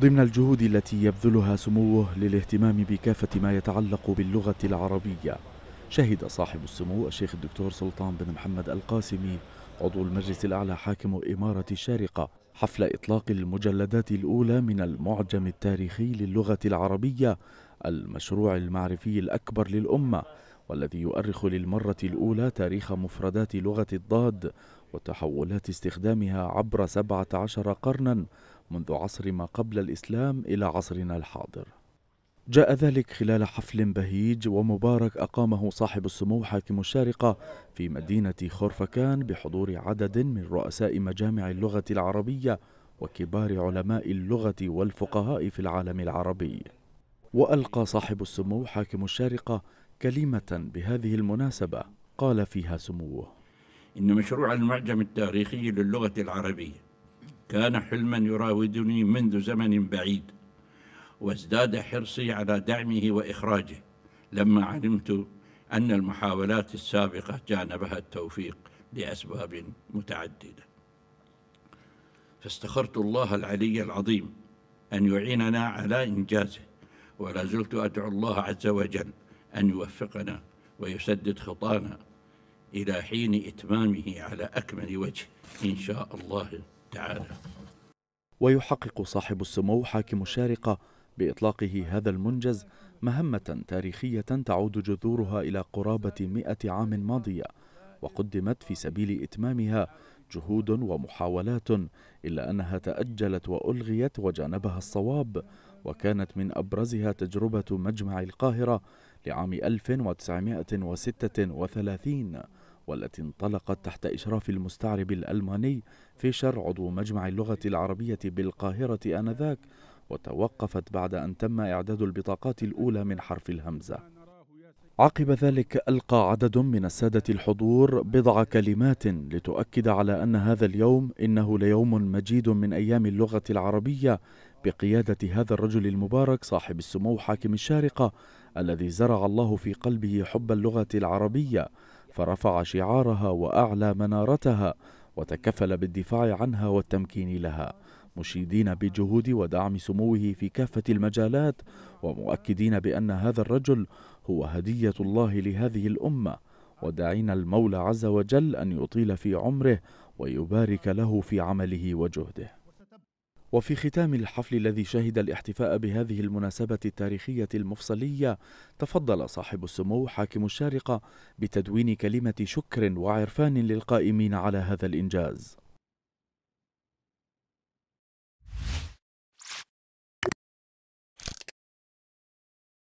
ضمن الجهود التي يبذلها سموه للاهتمام بكافة ما يتعلق باللغة العربية شهد صاحب السمو الشيخ الدكتور سلطان بن محمد القاسمي عضو المجلس الأعلى حاكم إمارة الشارقة حفل إطلاق المجلدات الأولى من المعجم التاريخي للغة العربية المشروع المعرفي الأكبر للأمة والذي يؤرخ للمرة الأولى تاريخ مفردات لغة الضاد وتحولات استخدامها عبر 17 قرنا منذ عصر ما قبل الإسلام إلى عصرنا الحاضر جاء ذلك خلال حفل بهيج ومبارك أقامه صاحب السمو حاكم الشارقة في مدينة خرفكان بحضور عدد من رؤساء مجامع اللغة العربية وكبار علماء اللغة والفقهاء في العالم العربي وألقى صاحب السمو حاكم الشارقة كلمة بهذه المناسبة قال فيها سموه إن مشروع المعجم التاريخي للغة العربية كان حلما يراودني منذ زمن بعيد وازداد حرصي على دعمه وإخراجه لما علمت أن المحاولات السابقة جانبها التوفيق لأسباب متعددة فاستخرت الله العلي العظيم أن يعيننا على إنجازه ولا زلت أدعو الله عز وجل أن يوفقنا ويسدد خطانا إلى حين إتمامه على أكمل وجه إن شاء الله تعالى ويحقق صاحب السمو حاكم الشارقة بإطلاقه هذا المنجز مهمة تاريخية تعود جذورها إلى قرابة مئة عام ماضية وقدمت في سبيل إتمامها جهود ومحاولات إلا أنها تأجلت وألغيت وجانبها الصواب وكانت من أبرزها تجربة مجمع القاهرة لعام 1936 والتي انطلقت تحت إشراف المستعرب الألماني فيشر عضو مجمع اللغة العربية بالقاهرة آنذاك وتوقفت بعد أن تم إعداد البطاقات الأولى من حرف الهمزة عقب ذلك ألقى عدد من السادة الحضور بضع كلمات لتؤكد على أن هذا اليوم إنه ليوم مجيد من أيام اللغة العربية بقيادة هذا الرجل المبارك صاحب السمو حاكم الشارقة الذي زرع الله في قلبه حب اللغة العربية فرفع شعارها واعلى منارتها وتكفل بالدفاع عنها والتمكين لها مشيدين بجهود ودعم سموه في كافه المجالات ومؤكدين بان هذا الرجل هو هديه الله لهذه الامه وداعين المولى عز وجل ان يطيل في عمره ويبارك له في عمله وجهده وفي ختام الحفل الذي شهد الاحتفاء بهذه المناسبة التاريخية المفصلية تفضل صاحب السمو حاكم الشارقة بتدوين كلمة شكر وعرفان للقائمين على هذا الإنجاز